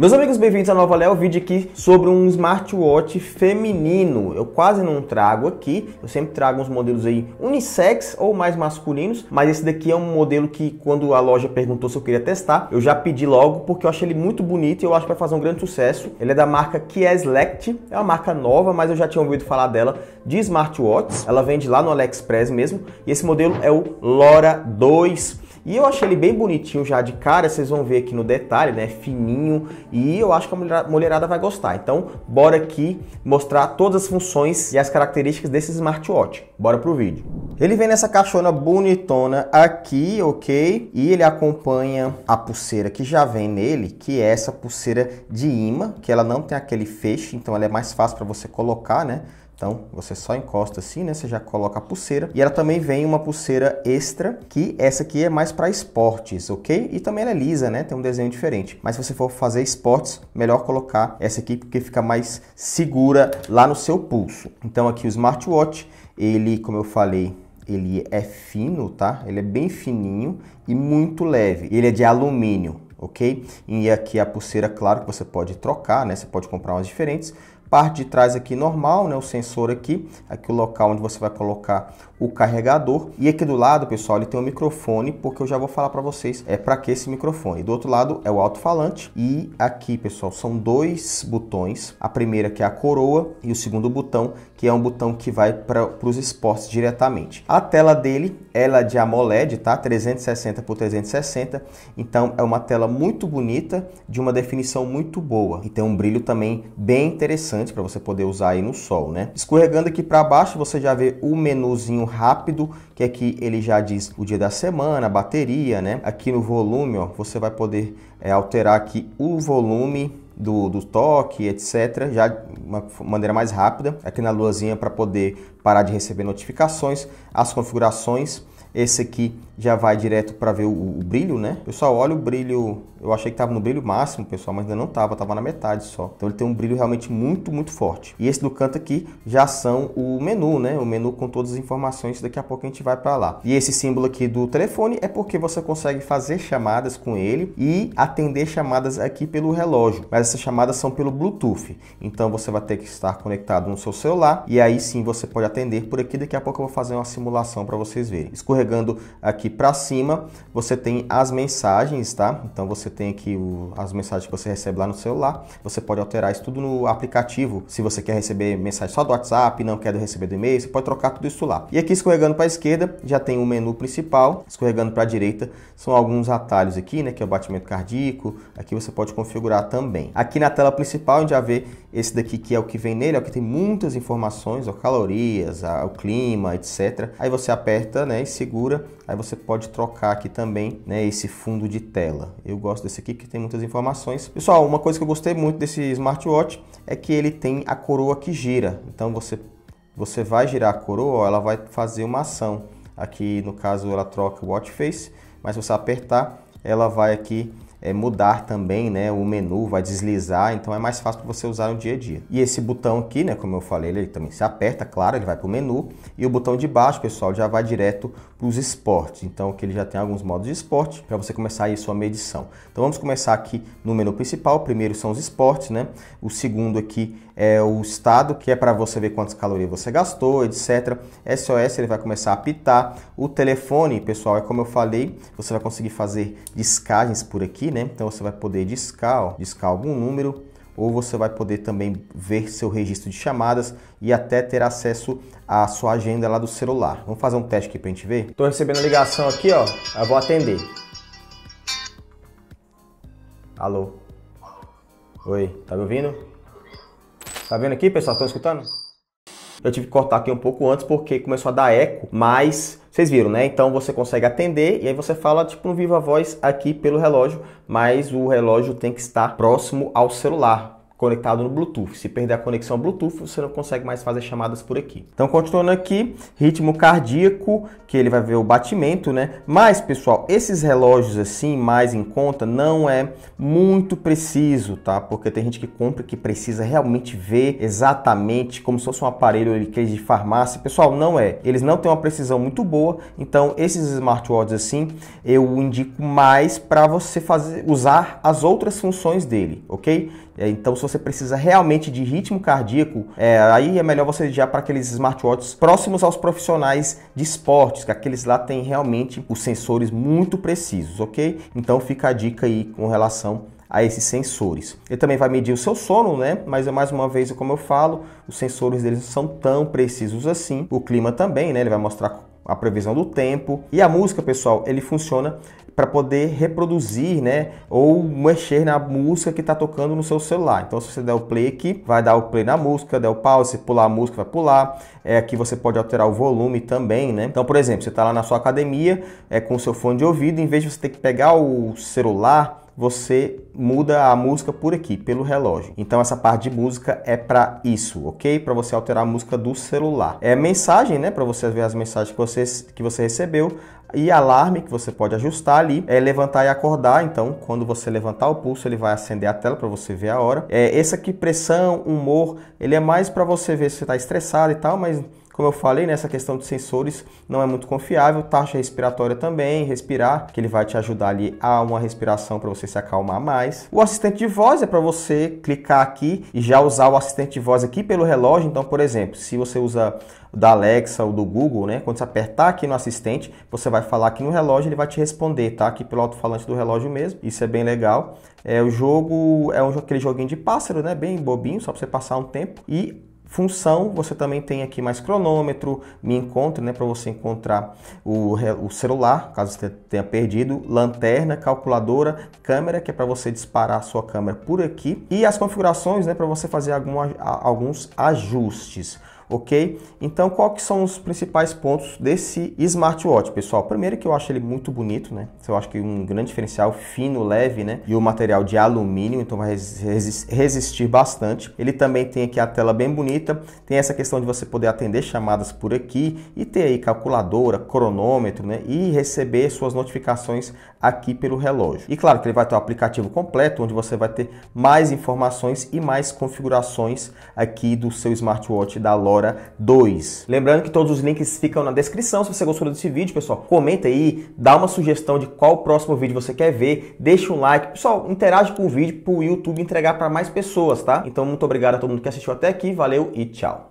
Meus amigos, bem-vindos à Nova Léo, vídeo aqui sobre um smartwatch feminino. Eu quase não trago aqui, eu sempre trago uns modelos aí unissex ou mais masculinos, mas esse daqui é um modelo que quando a loja perguntou se eu queria testar, eu já pedi logo porque eu achei ele muito bonito e eu acho que vai fazer um grande sucesso. Ele é da marca Kieslect, é uma marca nova, mas eu já tinha ouvido falar dela de smartwatch. Ela vende lá no AliExpress mesmo, e esse modelo é o Lora 2. E eu achei ele bem bonitinho já de cara, vocês vão ver aqui no detalhe, né? Fininho, e eu acho que a mulherada vai gostar. Então, bora aqui mostrar todas as funções e as características desse smartwatch. Bora pro vídeo. Ele vem nessa caixona bonitona aqui, ok? E ele acompanha a pulseira que já vem nele, que é essa pulseira de imã, que ela não tem aquele feixe, então ela é mais fácil para você colocar, né? Então, você só encosta assim, né? Você já coloca a pulseira. E ela também vem uma pulseira extra, que essa aqui é mais para esportes, ok? E também ela é lisa, né? Tem um desenho diferente. Mas se você for fazer esportes, melhor colocar essa aqui, porque fica mais segura lá no seu pulso. Então, aqui o smartwatch, ele, como eu falei, ele é fino, tá? Ele é bem fininho e muito leve. Ele é de alumínio, ok? E aqui a pulseira, claro que você pode trocar, né? Você pode comprar umas diferentes, Parte de trás aqui normal, né, o sensor aqui, aqui o local onde você vai colocar o carregador. E aqui do lado, pessoal, ele tem um microfone, porque eu já vou falar para vocês é para que esse microfone. Do outro lado é o alto-falante e aqui, pessoal, são dois botões. A primeira que é a coroa e o segundo botão que é um botão que vai para os esportes diretamente. A tela dele ela é de AMOLED, tá? 360 por 360, então é uma tela muito bonita, de uma definição muito boa e tem um brilho também bem interessante para você poder usar aí no sol, né? Escorregando aqui para baixo, você já vê o menuzinho rápido, que aqui é ele já diz o dia da semana, a bateria, né? Aqui no volume, ó, você vai poder é, alterar aqui o volume do, do toque, etc., já de uma maneira mais rápida, aqui na luazinha para poder parar de receber notificações, as configurações esse aqui já vai direto para ver o, o, brilho, né? Pessoal, olha o brilho. Eu achei que estava no brilho máximo, pessoal, mas ainda não estava, estava na metade só. Então ele tem um brilho realmente muito, muito forte. E esse do canto aqui já são o menu, né? O menu com todas as informações, daqui a pouco a gente vai para lá. E esse símbolo aqui do telefone é porque você consegue fazer chamadas com ele e atender chamadas aqui pelo relógio. Mas essas chamadas são pelo Bluetooth. Então você vai ter que estar conectado no seu celular e aí sim você pode atender por aqui. Daqui a pouco eu vou fazer uma simulação para vocês verem. Escorre escorregando aqui para cima, você tem as mensagens, tá? Então você tem aqui o, as mensagens que você recebe lá no celular. Você pode alterar isso tudo no aplicativo. Se você quer receber mensagem só do WhatsApp, não quer receber do e-mail, você pode trocar tudo isso lá. E aqui escorregando para a esquerda, já tem o menu principal. Escorregando para a direita, são alguns atalhos aqui, né? Que é o batimento cardíaco. Aqui você pode configurar também. Aqui na tela principal, a gente já vê esse daqui que é o que vem nele, ó, é que tem muitas informações, ó, calorias, ó, o clima, etc. Aí você aperta, né? E segura segura. Aí você pode trocar aqui também né, esse fundo de tela. Eu gosto desse aqui que tem muitas informações. Pessoal, uma coisa que eu gostei muito desse smartwatch é que ele tem a coroa que gira. Então você, você vai girar a coroa, ela vai fazer uma ação. Aqui no caso ela troca o watch face, mas se você apertar, ela vai aqui é, mudar também né, o menu, vai deslizar, então é mais fácil para você usar no dia a dia. E esse botão aqui, né, como eu falei, ele também se aperta, claro, ele vai para o menu, e o botão de baixo, pessoal, já vai direto para os esportes. Então aqui ele já tem alguns modos de esporte para você começar aí sua medição. Então vamos começar aqui no menu principal, o primeiro são os esportes, né? o segundo aqui é o estado, que é para você ver quantas calorias você gastou, etc. SOS ele vai começar a apitar. O telefone, pessoal, é como eu falei, você vai conseguir fazer descargas por aqui, né? Então você vai poder discar, ó, discar algum número, ou você vai poder também ver seu registro de chamadas e até ter acesso à sua agenda lá do celular. Vamos fazer um teste aqui pra gente ver? Estou recebendo a ligação aqui, ó. Eu vou atender. Alô? Oi, tá me ouvindo? Tá vendo aqui, pessoal? Estão tá escutando? Eu tive que cortar aqui um pouco antes porque começou a dar eco, mas vocês viram, né? Então você consegue atender e aí você fala tipo no um viva voz aqui pelo relógio, mas o relógio tem que estar próximo ao celular, conectado no Bluetooth. Se perder a conexão Bluetooth, você não consegue mais fazer chamadas por aqui. Então, continuando aqui, ritmo cardíaco, que ele vai ver o batimento, né? Mas, pessoal, esses relógios assim, mais em conta, não é muito preciso, tá? Porque tem gente que compra que precisa realmente ver exatamente como se fosse um aparelho de farmácia. Pessoal, não é. Eles não têm uma precisão muito boa, então esses smartwatches assim, eu indico mais para você fazer usar as outras funções dele, ok? É, então, se você precisa realmente de ritmo cardíaco, é, aí é melhor você já para aqueles smartwatches próximos aos profissionais de esportes, que aqueles lá têm realmente os sensores muito precisos, ok? Então fica a dica aí com relação a esses sensores. Ele também vai medir o seu sono, né? Mas é mais uma vez, como eu falo, os sensores deles não são tão precisos assim. O clima também, né? Ele vai mostrar a previsão do tempo. E a música, pessoal, ele funciona para poder reproduzir, né, ou mexer na música que está tocando no seu celular. Então, se você der o play aqui, vai dar o play na música, der o pause, pular a música, vai pular. É, aqui você pode alterar o volume também, né? Então, por exemplo, você está lá na sua academia, é, com seu fone de ouvido, em vez de você ter que pegar o celular você muda a música por aqui, pelo relógio. Então essa parte de música é para isso, ok? Para você alterar a música do celular. É mensagem, né? Para você ver as mensagens que você, que você recebeu e alarme que você pode ajustar ali, é levantar e acordar. Então, quando você levantar o pulso, ele vai acender a tela para você ver a hora. É, esse aqui, pressão, humor, ele é mais para você ver se você está estressado e tal, mas como eu falei, nessa né, questão de sensores não é muito confiável, taxa respiratória também, respirar, que ele vai te ajudar ali a uma respiração para você se acalmar mais. O assistente de voz é para você clicar aqui e já usar o assistente de voz aqui pelo relógio. Então, por exemplo, se você usa da Alexa ou do Google, né? Quando você apertar aqui no assistente, você vai falar aqui no relógio, ele vai te responder, tá? Aqui pelo alto-falante do relógio mesmo. Isso é bem legal. É, o jogo é um, aquele joguinho de pássaro, né? Bem bobinho, só para você passar um tempo. E função, você também tem aqui mais cronômetro, me encontre, né, para você encontrar o, o, celular, caso você tenha perdido, lanterna, calculadora, câmera, que é para você disparar a sua câmera por aqui, e as configurações, né, para você fazer algum, alguns ajustes ok? Então, qual que são os principais pontos desse smartwatch, pessoal? Primeiro que eu acho ele muito bonito, né? Eu acho que um grande diferencial fino, leve, né? E o material de alumínio, então vai resistir bastante. Ele também tem aqui a tela bem bonita, tem essa questão de você poder atender chamadas por aqui e ter aí calculadora, cronômetro, né? E receber suas notificações aqui pelo relógio. E claro que ele vai ter o um aplicativo completo, onde você vai ter mais informações e mais configurações aqui do seu smartwatch da loja Hora 2. Lembrando que todos os links ficam na descrição. Se você gostou desse vídeo, pessoal, comenta aí, dá uma sugestão de qual próximo vídeo você quer ver, deixa um like. Pessoal, interage com o vídeo para o YouTube entregar para mais pessoas, tá? Então, muito obrigado a todo mundo que assistiu até aqui. Valeu e tchau.